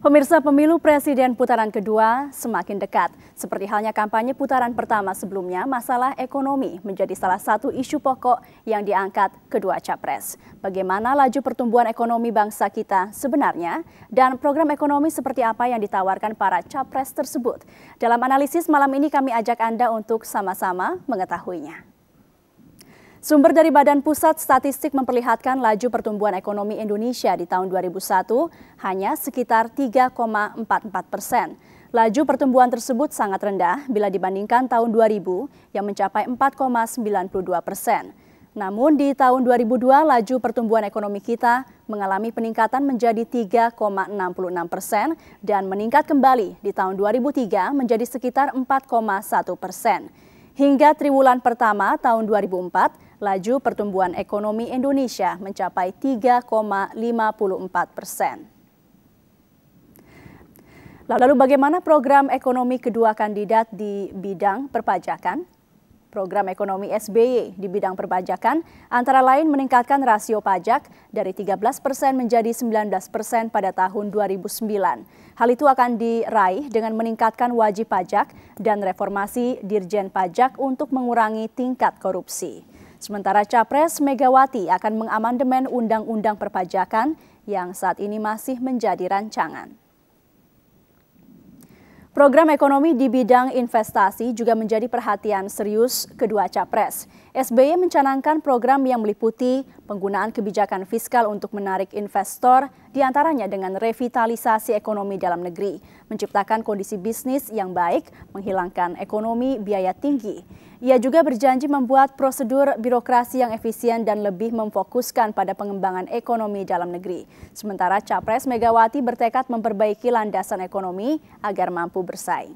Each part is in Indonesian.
Pemirsa pemilu presiden putaran kedua semakin dekat. Seperti halnya kampanye putaran pertama sebelumnya, masalah ekonomi menjadi salah satu isu pokok yang diangkat kedua capres. Bagaimana laju pertumbuhan ekonomi bangsa kita sebenarnya dan program ekonomi seperti apa yang ditawarkan para capres tersebut. Dalam analisis malam ini kami ajak Anda untuk sama-sama mengetahuinya. Sumber dari Badan Pusat Statistik memperlihatkan laju pertumbuhan ekonomi Indonesia di tahun 2001 hanya sekitar 3,44 persen. Laju pertumbuhan tersebut sangat rendah bila dibandingkan tahun 2000 yang mencapai 4,92 persen. Namun di tahun 2002 laju pertumbuhan ekonomi kita mengalami peningkatan menjadi 3,66 persen dan meningkat kembali di tahun 2003 menjadi sekitar 4,1 persen. Hingga triwulan pertama tahun 2004, laju pertumbuhan ekonomi Indonesia mencapai 3,54 persen. Lalu bagaimana program ekonomi kedua kandidat di bidang perpajakan? Program ekonomi SBY di bidang perpajakan antara lain meningkatkan rasio pajak dari 13 persen menjadi 19 persen pada tahun 2009. Hal itu akan diraih dengan meningkatkan wajib pajak dan reformasi Dirjen Pajak untuk mengurangi tingkat korupsi. Sementara Capres Megawati akan mengamandemen Undang-Undang Perpajakan yang saat ini masih menjadi rancangan. Program ekonomi di bidang investasi juga menjadi perhatian serius kedua capres. SBY mencanangkan program yang meliputi penggunaan kebijakan fiskal untuk menarik investor, diantaranya dengan revitalisasi ekonomi dalam negeri, menciptakan kondisi bisnis yang baik, menghilangkan ekonomi biaya tinggi. Ia juga berjanji membuat prosedur birokrasi yang efisien dan lebih memfokuskan pada pengembangan ekonomi dalam negeri. Sementara Capres Megawati bertekad memperbaiki landasan ekonomi agar mampu bersaing.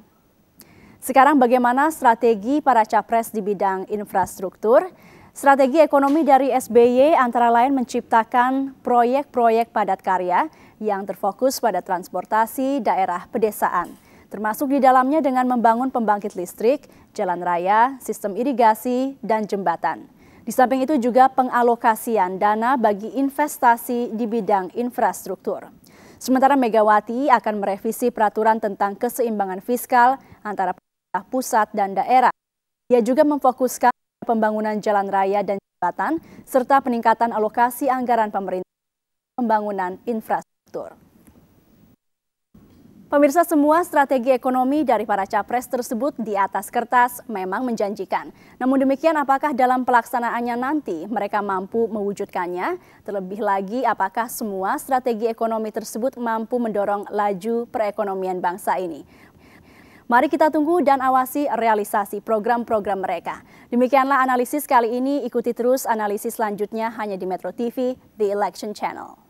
Sekarang bagaimana strategi para capres di bidang infrastruktur? Strategi ekonomi dari SBY antara lain menciptakan proyek-proyek padat karya yang terfokus pada transportasi daerah pedesaan, termasuk di dalamnya dengan membangun pembangkit listrik, jalan raya, sistem irigasi, dan jembatan. Di samping itu juga pengalokasian dana bagi investasi di bidang infrastruktur. Sementara Megawati akan merevisi peraturan tentang keseimbangan fiskal antara pusat dan daerah. Ia juga memfokuskan pembangunan jalan raya dan jembatan, serta peningkatan alokasi anggaran pemerintah pembangunan infrastruktur. Pemirsa semua strategi ekonomi dari para capres tersebut di atas kertas memang menjanjikan. Namun demikian apakah dalam pelaksanaannya nanti mereka mampu mewujudkannya? Terlebih lagi apakah semua strategi ekonomi tersebut mampu mendorong laju perekonomian bangsa ini? Mari kita tunggu dan awasi realisasi program-program mereka. Demikianlah analisis kali ini, ikuti terus analisis selanjutnya hanya di Metro TV, The Election Channel.